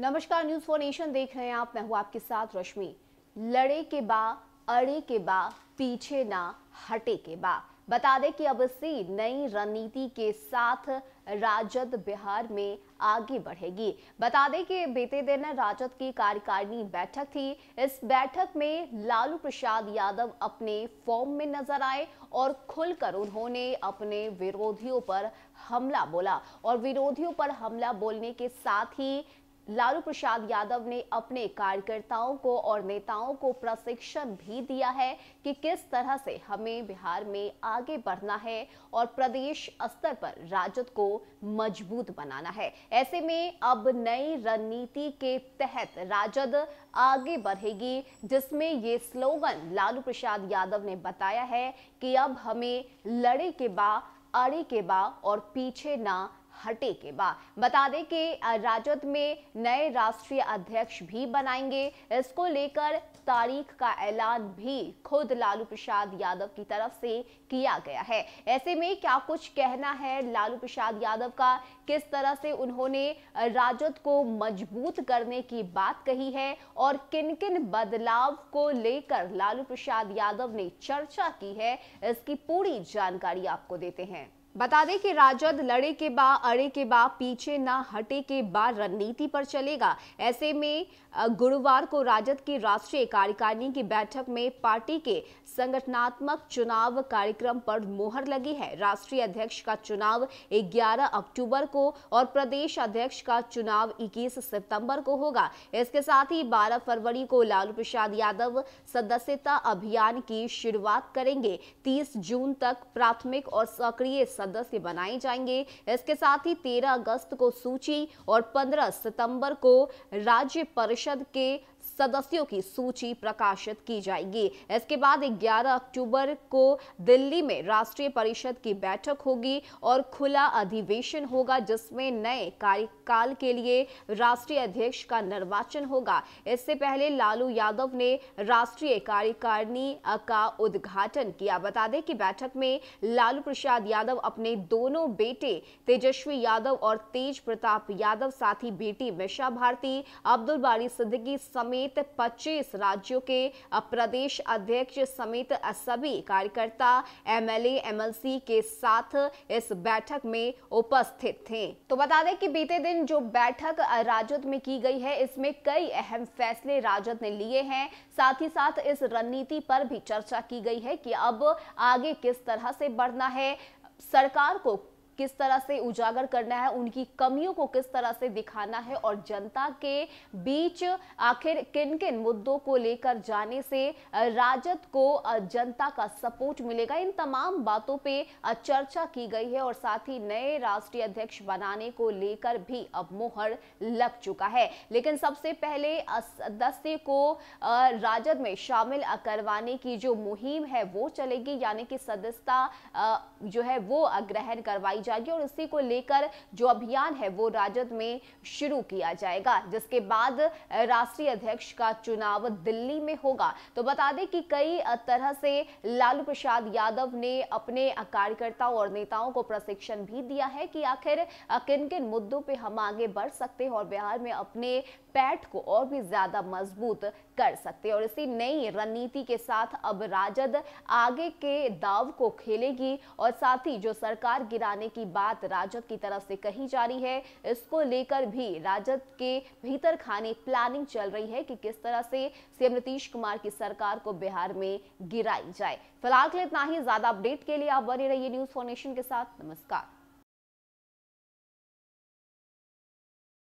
नमस्कार news for nation देख रहे हैं आप मैं हूं आपके साथ रश्मि लड़े के बा अड़े के बा पीछे ना हटे के बा बता दें कि अब इसी नई रणनीति के साथ राजद बिहार में आगे बढ़ेगी बता दें कि बीते दिन राजद की कार्यकारिणी बैठक थी इस बैठक में लालू प्रसाद यादव अपने फॉर्म में नजर आए और खुलकर उन्होंने अपने विरोधियों पर हमला बोला और विरोधियों पर हमला बोलने के साथ ही लालू प्रसाद यादव ने अपने कार्यकर्ताओं को और नेताओं को प्रशिक्षण भी दिया है कि किस तरह से हमें बिहार में आगे बढ़ना है और प्रदेश स्तर पर राजद को मजबूत बनाना है ऐसे में अब नई रणनीति के तहत राजद आगे बढ़ेगी जिसमें ये स्लोगन लालू प्रसाद यादव ने बताया है कि अब हमें लड़े के बा अड़े के बा और पीछे ना हटे के बाद बता दें कि राजद में नए राष्ट्रीय अध्यक्ष भी बनाएंगे इसको लेकर तारीख का ऐलान भी खुद लालू प्रसाद यादव की तरफ से किया गया है ऐसे में क्या कुछ कहना है लालू प्रसाद यादव का किस तरह से उन्होंने राजद को मजबूत करने की बात कही है और किन किन बदलाव को लेकर लालू प्रसाद यादव ने चर्चा की है इसकी पूरी जानकारी आपको देते हैं बता दें कि राजद लड़े के बा अड़े के बा पीछे ना हटे के बा रणनीति पर चलेगा ऐसे में गुरुवार को राजद की राष्ट्रीय कार्यकारिणी की बैठक में पार्टी के संगठनात्मक चुनाव कार्यक्रम पर मोहर लगी है राष्ट्रीय अध्यक्ष का चुनाव 11 अक्टूबर को और प्रदेश अध्यक्ष का चुनाव 21 सितंबर को होगा इसके साथ ही 12 फरवरी को लालू प्रसाद यादव सदस्यता अभियान की शुरुआत करेंगे 30 जून तक प्राथमिक और सक्रिय सदस्य बनाए जाएंगे इसके साथ ही 13 अगस्त को सूची और 15 सितंबर को राज्य परिषद के सदस्यों की सूची प्रकाशित की जाएगी इसके बाद 11 अक्टूबर को दिल्ली में राष्ट्रीय परिषद की बैठक होगी और खुला अधिवेशन होगा जिसमें नए कार्यकाल के लिए राष्ट्रीय अध्यक्ष का निर्वाचन होगा इससे पहले लालू यादव ने राष्ट्रीय कार्यकारिणी का उद्घाटन किया बता दें कि बैठक में लालू प्रसाद यादव अपने दोनों बेटे तेजस्वी यादव और तेज प्रताप यादव साथ ही बेटी मिशा भारती अब्दुल बारी सिद्दीकी समेत समेत 25 राज्यों के प्रदेश अध्यक्ष समेत सभी कार्यकर्ता एमएलए एमएलसी के साथ इस बैठक में उपस्थित थे तो बता दें कि बीते दिन जो बैठक राजद में की गई है इसमें कई अहम फैसले राजद ने लिए हैं साथ ही साथ इस रणनीति पर भी चर्चा की गई है कि अब आगे किस तरह से बढ़ना है सरकार को किस तरह से उजागर करना है उनकी कमियों को किस तरह से दिखाना है और जनता के बीच आखिर किन किन मुद्दों को लेकर जाने से राजद को जनता का सपोर्ट मिलेगा इन तमाम बातों पे चर्चा की गई है और साथ ही नए राष्ट्रीय अध्यक्ष बनाने को लेकर भी अब मोहर लग चुका है लेकिन सबसे पहले सदस्य को राजद में शामिल करवाने की जो मुहिम है वो चलेगी यानी कि सदस्यता जो है वो ग्रहण करवाई जाएगी और इसी को लेकर जो अभियान है वो राजद में शुरू किया जाएगा जिसके बाद राष्ट्रीय अध्यक्ष का चुनाव दिल्ली में होगा तो बता दें कि कई तरह से लालू प्रसाद यादव ने अपने कार्यकर्ताओं और नेताओं को प्रशिक्षण भी दिया है कि आखिर किन किन मुद्दों पर हम आगे बढ़ सकते हैं और बिहार में अपने पैठ को और भी ज्यादा मजबूत कर सकते हैं और इसी नई रणनीति के साथ अब राजद आगे के दाव को खेलेगी और साथ ही जो सरकार गिराने की बात राजद की तरफ से कही जा रही है इसको लेकर भी राजद के भीतर खाने प्लानिंग चल रही है कि किस तरह से सीएम नीतीश कुमार की सरकार को बिहार में गिराई जाए फिलहाल के लिए इतना ही ज्यादा अपडेट के लिए आप बने रहिए न्यूज फॉर्मेशन के साथ नमस्कार